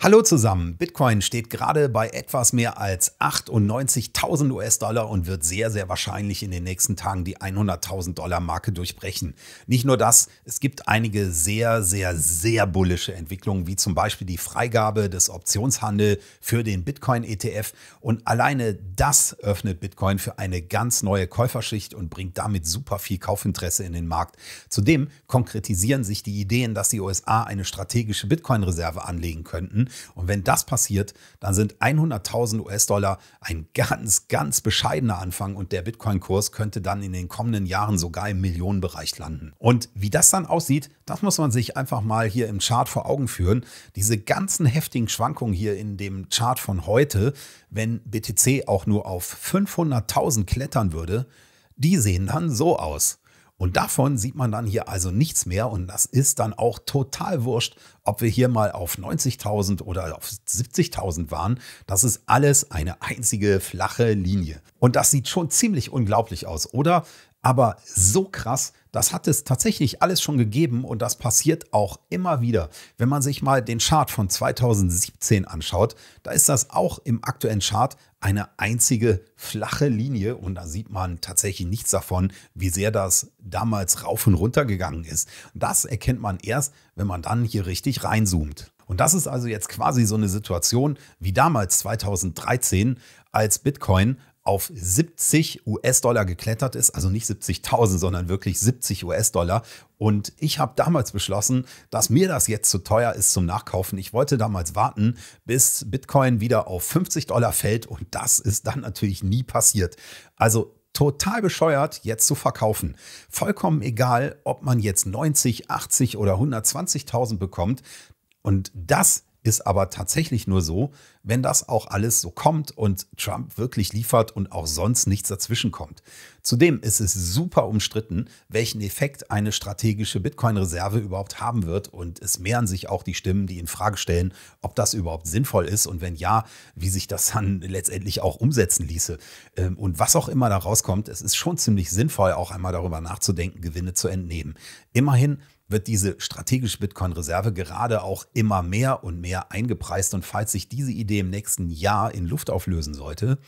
Hallo zusammen. Bitcoin steht gerade bei etwas mehr als 98.000 US-Dollar und wird sehr, sehr wahrscheinlich in den nächsten Tagen die 100.000 Dollar-Marke durchbrechen. Nicht nur das, es gibt einige sehr, sehr, sehr bullische Entwicklungen, wie zum Beispiel die Freigabe des Optionshandels für den Bitcoin-ETF. Und alleine das öffnet Bitcoin für eine ganz neue Käuferschicht und bringt damit super viel Kaufinteresse in den Markt. Zudem konkretisieren sich die Ideen, dass die USA eine strategische Bitcoin-Reserve anlegen könnten. Und wenn das passiert, dann sind 100.000 US-Dollar ein ganz, ganz bescheidener Anfang und der Bitcoin-Kurs könnte dann in den kommenden Jahren sogar im Millionenbereich landen. Und wie das dann aussieht, das muss man sich einfach mal hier im Chart vor Augen führen. Diese ganzen heftigen Schwankungen hier in dem Chart von heute, wenn BTC auch nur auf 500.000 klettern würde, die sehen dann so aus. Und davon sieht man dann hier also nichts mehr und das ist dann auch total wurscht, ob wir hier mal auf 90.000 oder auf 70.000 waren. Das ist alles eine einzige flache Linie. Und das sieht schon ziemlich unglaublich aus, oder? Aber so krass, das hat es tatsächlich alles schon gegeben und das passiert auch immer wieder. Wenn man sich mal den Chart von 2017 anschaut, da ist das auch im aktuellen Chart eine einzige flache Linie und da sieht man tatsächlich nichts davon, wie sehr das damals rauf und runter gegangen ist. Das erkennt man erst, wenn man dann hier richtig reinzoomt. Und das ist also jetzt quasi so eine Situation wie damals 2013, als Bitcoin auf 70 US-Dollar geklettert ist, also nicht 70.000, sondern wirklich 70 US-Dollar. Und ich habe damals beschlossen, dass mir das jetzt zu teuer ist zum Nachkaufen. Ich wollte damals warten, bis Bitcoin wieder auf 50 Dollar fällt und das ist dann natürlich nie passiert. Also total bescheuert, jetzt zu verkaufen. Vollkommen egal, ob man jetzt 90, 80 oder 120.000 bekommt. Und das ist ist aber tatsächlich nur so, wenn das auch alles so kommt und Trump wirklich liefert und auch sonst nichts dazwischen kommt. Zudem ist es super umstritten, welchen Effekt eine strategische Bitcoin-Reserve überhaupt haben wird und es mehren sich auch die Stimmen, die in Frage stellen, ob das überhaupt sinnvoll ist und wenn ja, wie sich das dann letztendlich auch umsetzen ließe. Ähm, und was auch immer da rauskommt, es ist schon ziemlich sinnvoll, auch einmal darüber nachzudenken, Gewinne zu entnehmen. Immerhin wird diese strategische Bitcoin-Reserve gerade auch immer mehr und mehr eingepreist. Und falls sich diese Idee im nächsten Jahr in Luft auflösen sollte,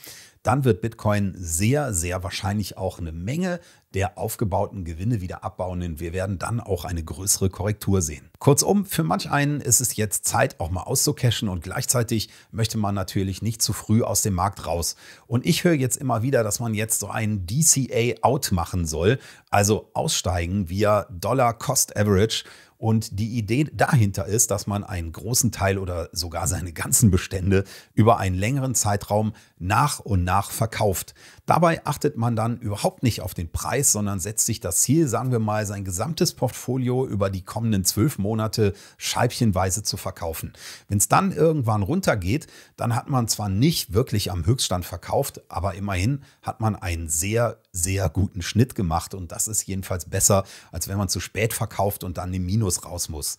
dann wird Bitcoin sehr, sehr wahrscheinlich auch eine Menge der aufgebauten Gewinne wieder abbauen. Denn wir werden dann auch eine größere Korrektur sehen. Kurzum, für manch einen ist es jetzt Zeit, auch mal auszucachen und gleichzeitig möchte man natürlich nicht zu früh aus dem Markt raus. Und ich höre jetzt immer wieder, dass man jetzt so einen DCA-Out machen soll, also aussteigen via Dollar Cost Average und die Idee dahinter ist, dass man einen großen Teil oder sogar seine ganzen Bestände über einen längeren Zeitraum nach und nach verkauft. Dabei achtet man dann überhaupt nicht auf den Preis, sondern setzt sich das Ziel, sagen wir mal, sein gesamtes Portfolio über die kommenden zwölf Monate scheibchenweise zu verkaufen. Wenn es dann irgendwann runtergeht, dann hat man zwar nicht wirklich am Höchststand verkauft, aber immerhin hat man einen sehr, sehr guten Schnitt gemacht und das ist jedenfalls besser, als wenn man zu spät verkauft und dann im Minus Videos raus muss.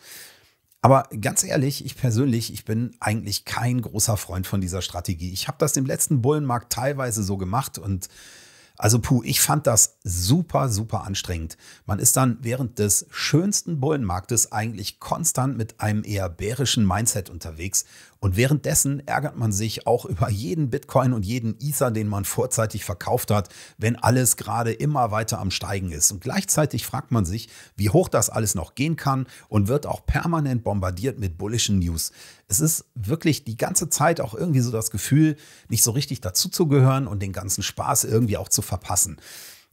Aber ganz ehrlich, ich persönlich, ich bin eigentlich kein großer Freund von dieser Strategie. Ich habe das im letzten Bullenmarkt teilweise so gemacht und also puh, ich fand das super, super anstrengend. Man ist dann während des schönsten Bullenmarktes eigentlich konstant mit einem eher bärischen Mindset unterwegs und währenddessen ärgert man sich auch über jeden Bitcoin und jeden Ether, den man vorzeitig verkauft hat, wenn alles gerade immer weiter am Steigen ist. Und gleichzeitig fragt man sich, wie hoch das alles noch gehen kann und wird auch permanent bombardiert mit bullischen News. Es ist wirklich die ganze Zeit auch irgendwie so das Gefühl, nicht so richtig dazuzugehören und den ganzen Spaß irgendwie auch zu verpassen.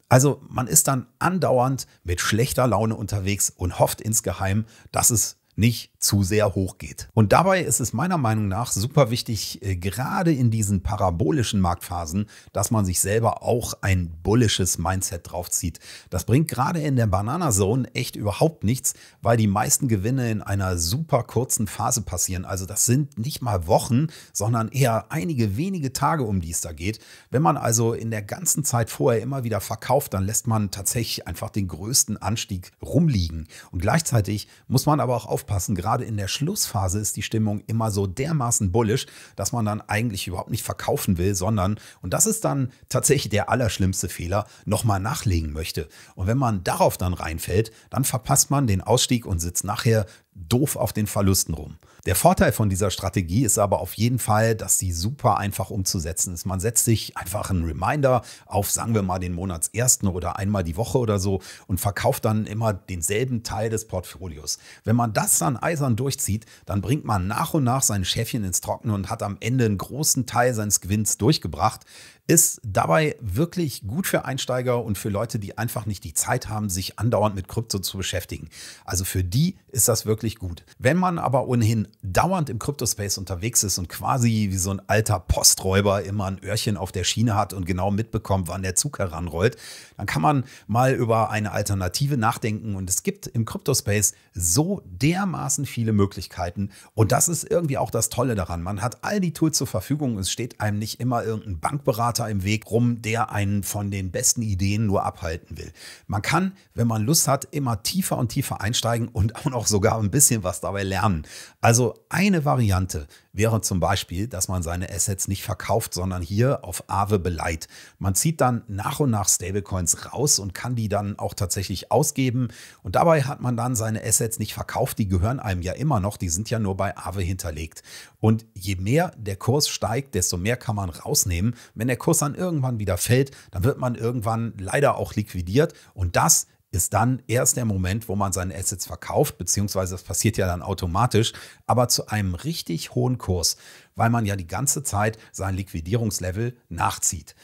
Also man ist dann andauernd mit schlechter Laune unterwegs und hofft insgeheim, dass es nicht zu sehr hoch geht. Und dabei ist es meiner Meinung nach super wichtig, äh, gerade in diesen parabolischen Marktphasen, dass man sich selber auch ein bullisches Mindset draufzieht. Das bringt gerade in der Banana Zone echt überhaupt nichts, weil die meisten Gewinne in einer super kurzen Phase passieren. Also das sind nicht mal Wochen, sondern eher einige wenige Tage, um die es da geht. Wenn man also in der ganzen Zeit vorher immer wieder verkauft, dann lässt man tatsächlich einfach den größten Anstieg rumliegen. Und gleichzeitig muss man aber auch aufpassen, gerade gerade in der Schlussphase ist die Stimmung immer so dermaßen bullisch, dass man dann eigentlich überhaupt nicht verkaufen will, sondern, und das ist dann tatsächlich der allerschlimmste Fehler, nochmal nachlegen möchte. Und wenn man darauf dann reinfällt, dann verpasst man den Ausstieg und sitzt nachher doof auf den Verlusten rum. Der Vorteil von dieser Strategie ist aber auf jeden Fall, dass sie super einfach umzusetzen ist. Man setzt sich einfach einen Reminder auf, sagen wir mal, den Monatsersten oder einmal die Woche oder so und verkauft dann immer denselben Teil des Portfolios. Wenn man das dann eisern durchzieht, dann bringt man nach und nach sein Schäfchen ins Trockene und hat am Ende einen großen Teil seines Gewinns durchgebracht ist dabei wirklich gut für Einsteiger und für Leute, die einfach nicht die Zeit haben, sich andauernd mit Krypto zu beschäftigen. Also für die ist das wirklich gut. Wenn man aber ohnehin dauernd im Kryptospace unterwegs ist und quasi wie so ein alter Posträuber immer ein Öhrchen auf der Schiene hat und genau mitbekommt, wann der Zug heranrollt, dann kann man mal über eine Alternative nachdenken. Und es gibt im Kryptospace so dermaßen viele Möglichkeiten. Und das ist irgendwie auch das Tolle daran. Man hat all die Tools zur Verfügung. Es steht einem nicht immer irgendein Bankberater im Weg rum, der einen von den besten Ideen nur abhalten will. Man kann, wenn man Lust hat, immer tiefer und tiefer einsteigen und auch noch sogar ein bisschen was dabei lernen. Also also eine Variante wäre zum Beispiel, dass man seine Assets nicht verkauft, sondern hier auf Aave beleiht. Man zieht dann nach und nach Stablecoins raus und kann die dann auch tatsächlich ausgeben. Und dabei hat man dann seine Assets nicht verkauft, die gehören einem ja immer noch, die sind ja nur bei Aave hinterlegt. Und je mehr der Kurs steigt, desto mehr kann man rausnehmen. Wenn der Kurs dann irgendwann wieder fällt, dann wird man irgendwann leider auch liquidiert. Und das ist ist dann erst der Moment, wo man seine Assets verkauft, beziehungsweise das passiert ja dann automatisch, aber zu einem richtig hohen Kurs, weil man ja die ganze Zeit sein Liquidierungslevel nachzieht.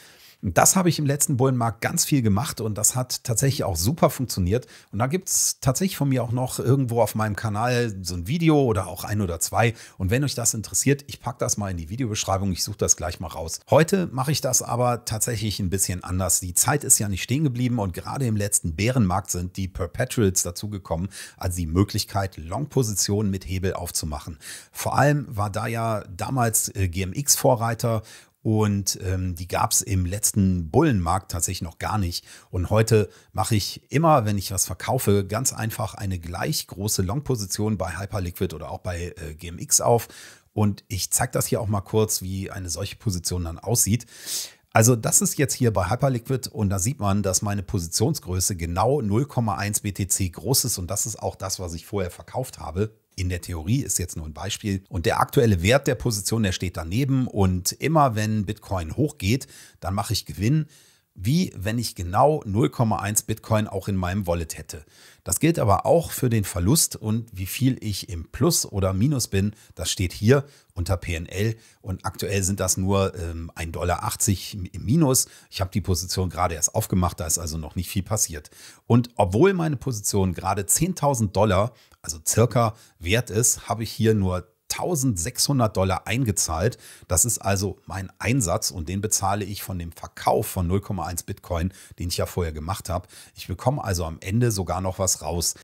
Und das habe ich im letzten Bullenmarkt ganz viel gemacht und das hat tatsächlich auch super funktioniert. Und da gibt es tatsächlich von mir auch noch irgendwo auf meinem Kanal so ein Video oder auch ein oder zwei. Und wenn euch das interessiert, ich packe das mal in die Videobeschreibung. Ich suche das gleich mal raus. Heute mache ich das aber tatsächlich ein bisschen anders. Die Zeit ist ja nicht stehen geblieben und gerade im letzten Bärenmarkt sind die Perpetuals dazugekommen, also die Möglichkeit, Long-Positionen mit Hebel aufzumachen. Vor allem war da ja damals äh, GMX Vorreiter und ähm, die gab es im letzten Bullenmarkt tatsächlich noch gar nicht. Und heute mache ich immer, wenn ich was verkaufe, ganz einfach eine gleich große Long-Position bei Hyperliquid oder auch bei äh, GMX auf. Und ich zeige das hier auch mal kurz, wie eine solche Position dann aussieht. Also das ist jetzt hier bei Hyperliquid und da sieht man, dass meine Positionsgröße genau 0,1 BTC groß ist und das ist auch das, was ich vorher verkauft habe in der Theorie ist jetzt nur ein Beispiel. Und der aktuelle Wert der Position, der steht daneben. Und immer wenn Bitcoin hochgeht, dann mache ich Gewinn wie wenn ich genau 0,1 Bitcoin auch in meinem Wallet hätte. Das gilt aber auch für den Verlust und wie viel ich im Plus oder Minus bin, das steht hier unter PNL und aktuell sind das nur ähm, 1,80 Dollar im Minus. Ich habe die Position gerade erst aufgemacht, da ist also noch nicht viel passiert. Und obwohl meine Position gerade 10.000 Dollar, also circa wert ist, habe ich hier nur 1600 Dollar eingezahlt. Das ist also mein Einsatz und den bezahle ich von dem Verkauf von 0,1 Bitcoin, den ich ja vorher gemacht habe. Ich bekomme also am Ende sogar noch was raus.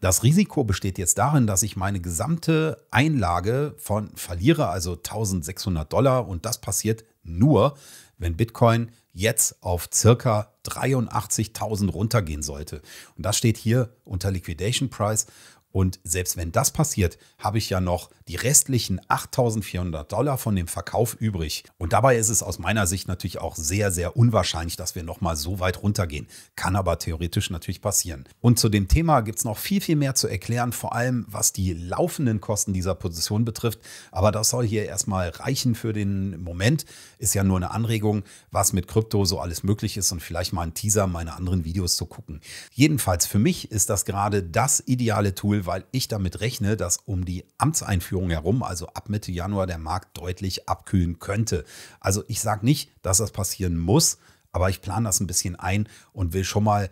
Das Risiko besteht jetzt darin, dass ich meine gesamte Einlage von verliere, also 1600 Dollar und das passiert nur, wenn Bitcoin jetzt auf circa 83.000 runtergehen sollte. Und das steht hier unter Liquidation Price und selbst wenn das passiert, habe ich ja noch die restlichen 8400 Dollar von dem Verkauf übrig. Und dabei ist es aus meiner Sicht natürlich auch sehr, sehr unwahrscheinlich, dass wir nochmal so weit runtergehen. Kann aber theoretisch natürlich passieren. Und zu dem Thema gibt es noch viel, viel mehr zu erklären, vor allem was die laufenden Kosten dieser Position betrifft. Aber das soll hier erstmal reichen für den Moment. Ist ja nur eine Anregung, was mit Krypto so alles möglich ist und vielleicht mal ein Teaser meiner anderen Videos zu gucken. Jedenfalls für mich ist das gerade das ideale Tool, Beispiel, weil ich damit rechne, dass um die Amtseinführung herum, also ab Mitte Januar, der Markt deutlich abkühlen könnte. Also ich sage nicht, dass das passieren muss, aber ich plane das ein bisschen ein und will schon mal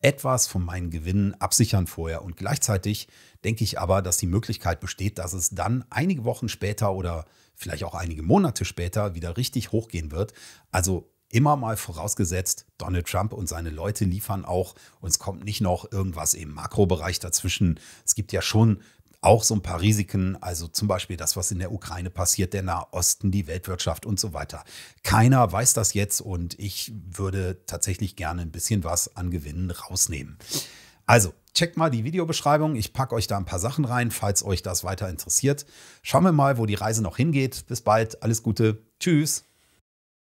etwas von meinen Gewinnen absichern vorher. Und gleichzeitig denke ich aber, dass die Möglichkeit besteht, dass es dann einige Wochen später oder vielleicht auch einige Monate später wieder richtig hochgehen wird. Also Immer mal vorausgesetzt, Donald Trump und seine Leute liefern auch und es kommt nicht noch irgendwas im Makrobereich dazwischen. Es gibt ja schon auch so ein paar Risiken, also zum Beispiel das, was in der Ukraine passiert, der Nahosten, die Weltwirtschaft und so weiter. Keiner weiß das jetzt und ich würde tatsächlich gerne ein bisschen was an Gewinnen rausnehmen. Also, checkt mal die Videobeschreibung. Ich packe euch da ein paar Sachen rein, falls euch das weiter interessiert. Schauen wir mal, wo die Reise noch hingeht. Bis bald, alles Gute, tschüss.